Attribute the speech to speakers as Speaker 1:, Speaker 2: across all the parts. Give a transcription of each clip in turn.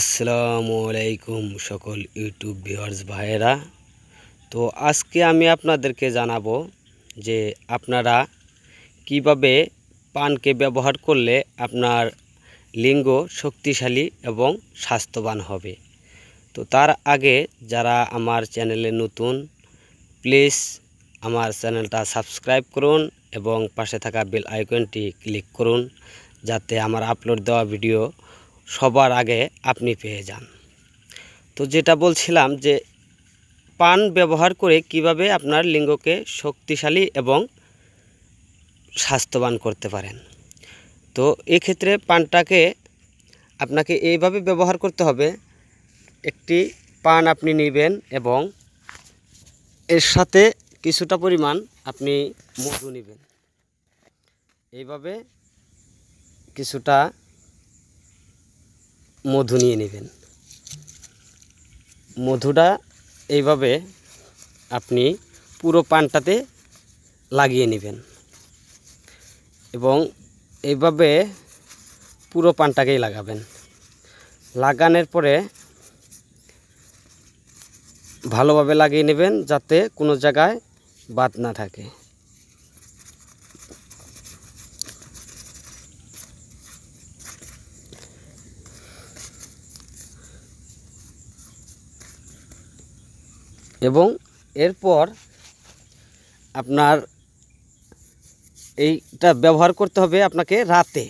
Speaker 1: আসসালামু আলাইকুম সকল ইউটিউব ভিউয়ার্স ভাইয়েরা তো আজকে আমি আপনাদেরকে জানাবো যে আপনারা কিভাবে পানকে ব্যবহার করলে আপনার লিঙ্গ শক্তিশালী এবং স্বাস্থ্যবান হবে তো তার আগে যারা আমার চ্যানেলে নতুন প্লিজ আমার চ্যানেলটা সাবস্ক্রাইব করুন এবং পাশে থাকা বেল আইকনটি ক্লিক করুন যাতে আমার আপলোড দেওয়া ভিডিও সবার আগে আপনি পেয়ে যান তো যেটা বলছিলাম যে পান ব্যবহার করে কিভাবে আপনার লিঙ্গকে শক্তিশালী এবং স্বাস্থ্যবান করতে পারেন তো এক্ষেত্রে পানটাকে আপনাকে এইভাবে ব্যবহার করতে হবে একটি পান আপনি নেবেন এবং এর সাথে কিছুটা পরিমাণ আপনি মধু নেবেন এইভাবে কিছুটা মধু নিয়ে নেবেন মধুটা এইভাবে আপনি পুরো পানটাতে লাগিয়ে নেবেন এবং এইভাবে পুরো পানটাকেই লাগাবেন লাগানোর পরে ভালোভাবে লাগিয়ে নেবেন যাতে কোনো জায়গায় বাদ না থাকে এবং এরপর আপনার এইটা ব্যবহার করতে হবে আপনাকে রাতে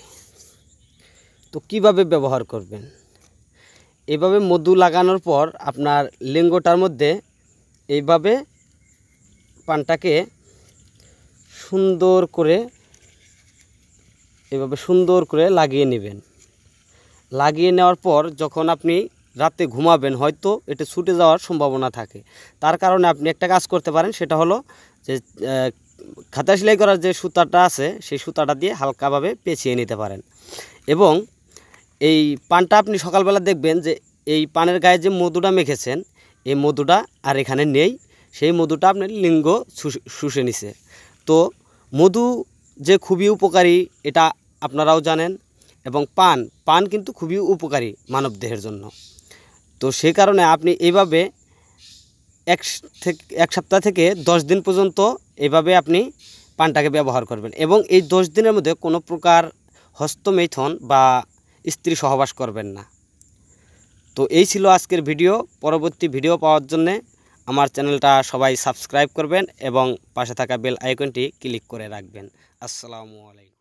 Speaker 1: তো কিভাবে ব্যবহার করবেন এভাবে মধু লাগানোর পর আপনার লিঙ্গটার মধ্যে এইভাবে পানটাকে সুন্দর করে এভাবে সুন্দর করে লাগিয়ে নেবেন লাগিয়ে নেওয়ার পর যখন আপনি রাতে ঘুমাবেন হয়তো এটা ছুটে যাওয়ার সম্ভাবনা থাকে তার কারণে আপনি একটা কাজ করতে পারেন সেটা হলো যে খাতা সেলাই করার যে সুতাটা আছে সেই সুতাটা দিয়ে হালকাভাবে পেঁচিয়ে নিতে পারেন এবং এই পানটা আপনি সকালবেলা দেখবেন যে এই পানের গায়ে যে মধুটা মেখেছেন এই মধুটা আর এখানে নেই সেই মধুটা আপনি লিঙ্গ শুষে নিছে তো মধু যে খুবই উপকারী এটা আপনারাও জানেন এবং পান পান কিন্তু খুবই উপকারী মানবদেহের জন্য তো সে কারণে আপনি এইভাবে এক থেকে এক সপ্তাহ থেকে দশ দিন পর্যন্ত এভাবে আপনি পানটাকে ব্যবহার করবেন এবং এই দশ দিনের মধ্যে কোনো প্রকার হস্তমেথন বা স্ত্রী সহবাস করবেন না তো এই ছিল আজকের ভিডিও পরবর্তী ভিডিও পাওয়ার জন্যে আমার চ্যানেলটা সবাই সাবস্ক্রাইব করবেন এবং পাশে থাকা বেল আইকনটি ক্লিক করে রাখবেন আসসালামু আলাইকুম